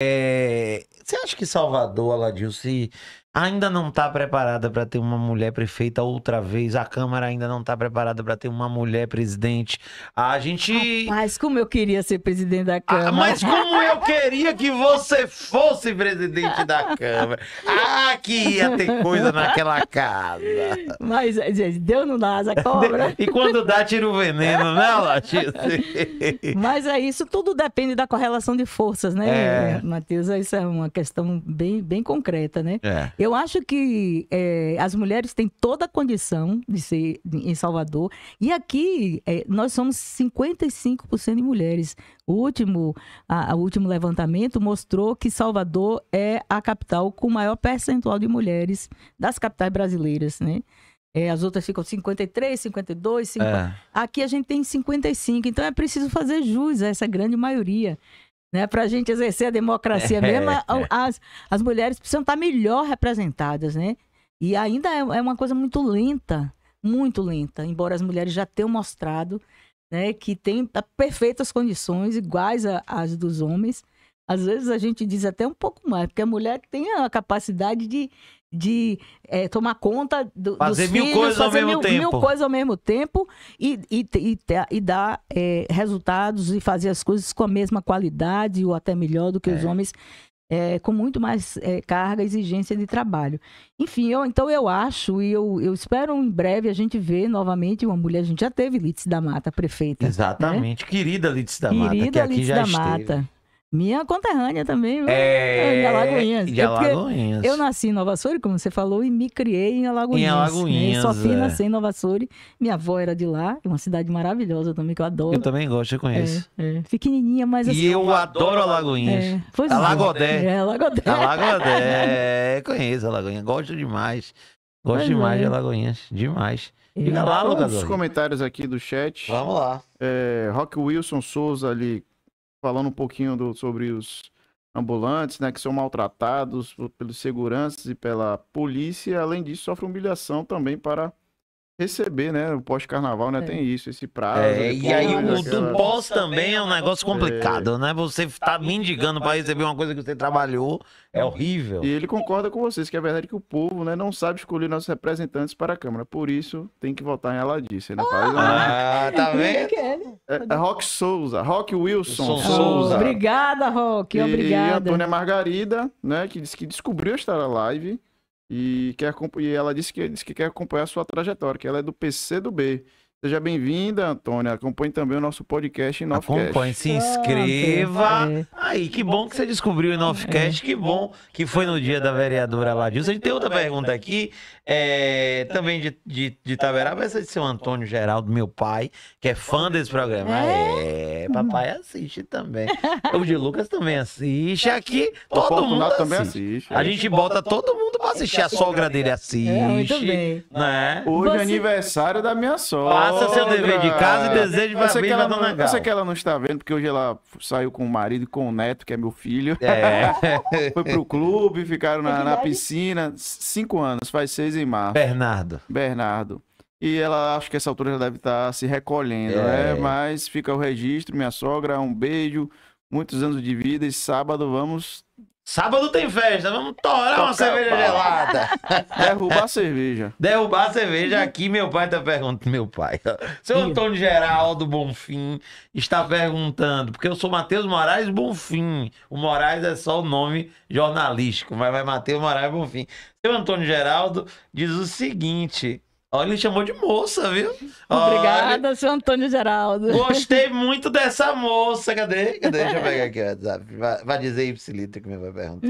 É... Você acha que Salvador, Aladil, se ainda não está preparada para ter uma mulher prefeita outra vez. A Câmara ainda não está preparada para ter uma mulher presidente. A gente. Mas como eu queria ser presidente da ah, Câmara. Ah, mas como eu queria que você fosse presidente da Câmara. Ah, que ia ter coisa naquela casa. Mas, gente, deu no nasa cobra. E quando dá, tira o veneno, né, Latice? Mas é isso, tudo depende da correlação de forças, né, é. Matheus? Isso é uma questão bem, bem concreta, né? É. Eu eu acho que é, as mulheres têm toda a condição de ser em Salvador. E aqui é, nós somos 55% de mulheres. O último, a, último levantamento mostrou que Salvador é a capital com maior percentual de mulheres das capitais brasileiras, né? É, as outras ficam 53, 52, 50. É. Aqui a gente tem 55. Então é preciso fazer jus a essa grande maioria. Né? Para a gente exercer a democracia é, mesmo, é. As, as mulheres precisam estar melhor representadas, né? E ainda é, é uma coisa muito lenta, muito lenta, embora as mulheres já tenham mostrado né, que tem perfeitas condições, iguais às dos homens. Às vezes a gente diz até um pouco mais, porque a mulher tem a capacidade de, de é, tomar conta do, fazer dos mil filhos, coisas fazer ao mesmo mil, tempo. mil coisas ao mesmo tempo e, e, e, e dar é, resultados e fazer as coisas com a mesma qualidade ou até melhor do que é. os homens, eh, com muito mais carga, exigência de trabalho. Enfim, eu, então eu acho e eu, eu espero em breve a gente ver novamente uma mulher. A gente já teve Lítice da Mata, prefeita. Né? Exatamente, né? querida Lítice da Mata, querida que aqui já da esteve. Mata. Minha conterrânea também, é... de Alagoinhas. De é Alagoinhas. Eu, eu, nasci em Nova Soura, como você falou, e me criei em Alagoinhas. Em Alagoinhas. Né? Só fui é. nascer em Nova Soura. Minha avó era de lá, é uma cidade maravilhosa também, que eu adoro. Eu também gosto, eu conheço. É, é. Pequenininha, mas assim... E eu, adoro Alagoinhas. É. Pois Alagodé. É, Alagodé. É, Alagodé. conheço Alagoinhas, gosto demais. Gosto pois demais de Alagoinhas, demais. Fica lá, Lucas. Os comentários aqui do chat. Vamos lá. Rock Wilson Souza ali falando um pouquinho do, sobre os ambulantes, né, que são maltratados pelos seguranças e pela polícia, além disso sofre humilhação também para receber, né? O pós-carnaval, né? É. Tem isso, esse prazo. É, e aí o do pós também é um é negócio complicado, é. né? Você tá, tá mendigando para receber uma coisa que você trabalhou, é horrível. E ele concorda com vocês que é verdade que o povo, né, não sabe escolher nossos representantes para a Câmara. Por isso, tem que votar em Aladice, né? Faz, ah, tá né? tá é, vendo? É, Rock Souza, Rock Wilson Souza. Obrigada, Rock, obrigada. E Antônia Margarida, né, que disse que descobriu esta live e, quer, e ela disse que, disse que quer acompanhar a sua trajetória, que ela é do PC do B. Seja bem-vinda, Antônia. Acompanhe também o nosso podcast Inofcast. Acompanhe, se inscreva. Aí, que bom que você descobriu o Inofcast, que bom que foi no dia da vereadora Ladilson. A gente tem outra pergunta aqui, é, também de, de, de Itaberaba, essa é de seu Antônio Geraldo, meu pai, que é fã desse programa. É, é papai assiste também. O de Lucas também assiste. Tá aqui, todo mundo também assiste. A gente bota todo mundo pra assistir. A tá sogra dele assiste. É, muito bem. Né? Hoje é aniversário da minha sogra. Faça seu dever de casa e deseje você que ela não, Eu sei que ela não está vendo, porque hoje ela saiu com o marido e com o neto, que é meu filho. É. Foi pro clube, ficaram na, na piscina. Cinco anos, faz seis em março. Bernardo. Bernardo. E ela acho que essa altura já deve estar se recolhendo, né? é. né? Mas fica o registro, minha sogra, um beijo, muitos anos de vida e sábado vamos Sábado tem festa, vamos torar uma cerveja pau. gelada. Derrubar a cerveja. Derrubar a cerveja aqui, meu pai tá perguntando. Meu pai. Seu Antônio Geraldo Bonfim está perguntando, porque eu sou Matheus Moraes Bonfim. O Moraes é só o nome jornalístico, mas vai Matheus Moraes Bonfim. Seu Antônio Geraldo diz o seguinte: Olha, ele chamou de moça, viu? Obrigada, seu Antônio Geraldo. Gostei muito dessa moça. Cadê? Cadê? Deixa eu pegar aqui o WhatsApp. Vai, vai dizer Ipsilita que me vai perguntar.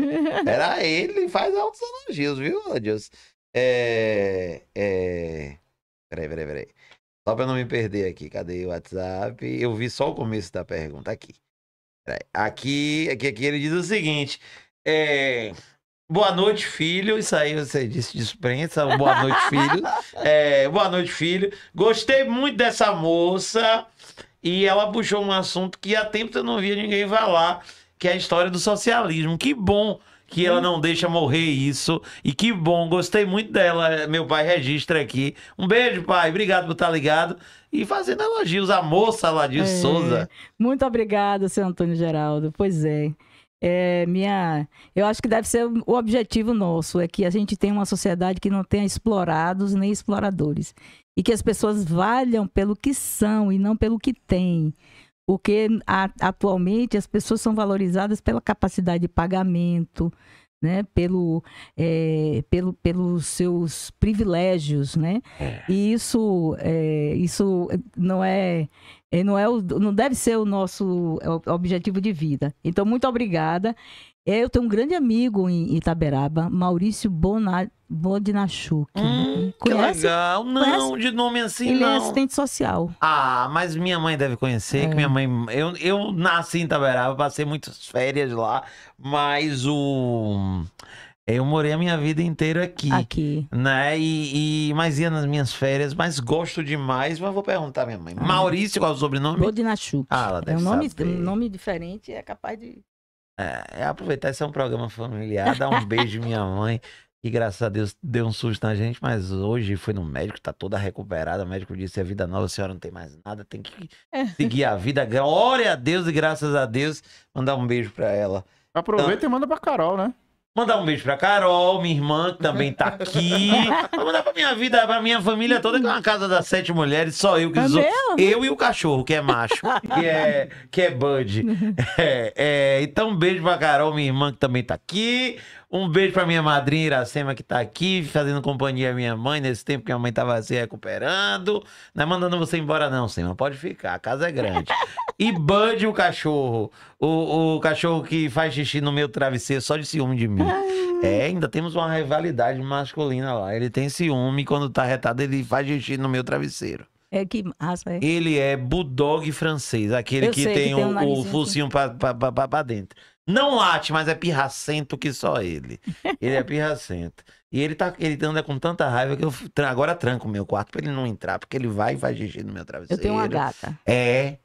Era ele, faz altos elogios, viu, Deus? É. É. Peraí, peraí, peraí. Só pra não me perder aqui. Cadê o WhatsApp? Eu vi só o começo da pergunta aqui. Aqui, aqui, aqui ele diz o seguinte. É. Boa noite, filho. Isso aí você disse de imprensa. Boa noite, filho. É, boa noite, filho. Gostei muito dessa moça. E ela puxou um assunto que há tempo eu não via ninguém falar, que é a história do socialismo. Que bom que ela não deixa morrer isso. E que bom, gostei muito dela. Meu pai registra aqui. Um beijo, pai. Obrigado por estar ligado. E fazendo elogios à moça Ladil é. Souza. Muito obrigada, seu Antônio Geraldo. Pois é. É, minha, eu acho que deve ser o objetivo nosso é que a gente tenha uma sociedade que não tenha explorados nem exploradores e que as pessoas valham pelo que são e não pelo que têm, porque a, atualmente as pessoas são valorizadas pela capacidade de pagamento, né, pelo, é, pelo, pelos seus privilégios, né? É. E isso, é, isso não é e não, é o, não deve ser o nosso é é objetivo de vida. Então, muito obrigada. Eu tenho um grande amigo em Itaberaba, Maurício Bona, Hum, Conhece? Que legal. Não, Conhece? de nome assim, Ele é não. Ele é assistente social. Ah, mas minha mãe deve conhecer, é. que minha mãe... Eu, eu nasci em Itaberaba, passei muitas férias lá, mas o... Eu morei a minha vida inteira aqui. Aqui. Né? E, e mas ia nas minhas férias, mas gosto demais, mas vou perguntar à minha mãe. Ah, Maurício, qual é o sobrenome? Godinachuk. Ah, ela deve é um nome, saber. nome diferente, é capaz de... É, é aproveitar, esse é um programa familiar, dar um beijo minha mãe. Que graças a Deus deu um susto na gente, mas hoje foi no médico, tá toda recuperada. O médico disse: a é vida nova, a senhora não tem mais nada, tem que é. seguir a vida. Glória a Deus e graças a Deus. Mandar um beijo pra ela. Aproveita então, e manda pra Carol, né? Mandar um beijo pra Carol, minha irmã, que também tá aqui. Vou mandar pra minha vida, pra minha família toda, que é uma casa das sete mulheres, só eu que tá sou. eu e o cachorro, que é macho, que é, que é Bud. É, é, então, um beijo pra Carol, minha irmã, que também tá aqui. Um beijo pra minha madrinha Iracema que tá aqui, fazendo companhia à minha mãe nesse tempo que a mãe tava se recuperando. Não é mandando você embora, não, Sema. Pode ficar, a casa é grande. E Bud, o cachorro. O, o cachorro que faz xixi no meu travesseiro só de ciúme de mim. É, ainda temos uma rivalidade masculina lá. Ele tem ciúme, quando tá retado, ele faz xixi no meu travesseiro. É que massa, é. Ele é bulldog francês, aquele que tem, que tem um o, o, assim. focinho pra, pra, pra, pra dentro. Não late, mas é pirracento que só ele. Ele é pirracento. E ele tá ele anda com tanta raiva que eu agora tranco o meu quarto pra ele não entrar, porque ele vai e faz xixi no meu travesseiro. Eu tenho uma gata. É.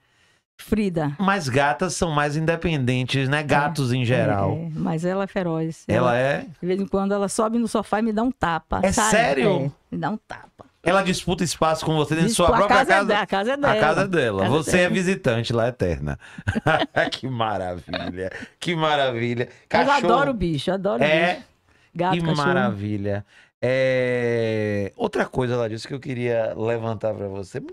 Frida. Mas gatas são mais independentes, né? Gatos é, em geral. É, é, mas ela é feroz. Ela, ela, é? De vez em quando ela sobe no sofá e me dá um tapa. É sabe? sério? É, me dá um tapa. Ela disputa espaço com você dentro de sua própria casa. É casa a casa é dela. A casa dela. Casa é é você dela. é visitante lá eterna. que maravilha. Que maravilha. Cachorro... eu adoro bicho, adoro é... bicho. Gato, que cachorro. maravilha. É... Outra coisa, ela disse que eu queria levantar para você.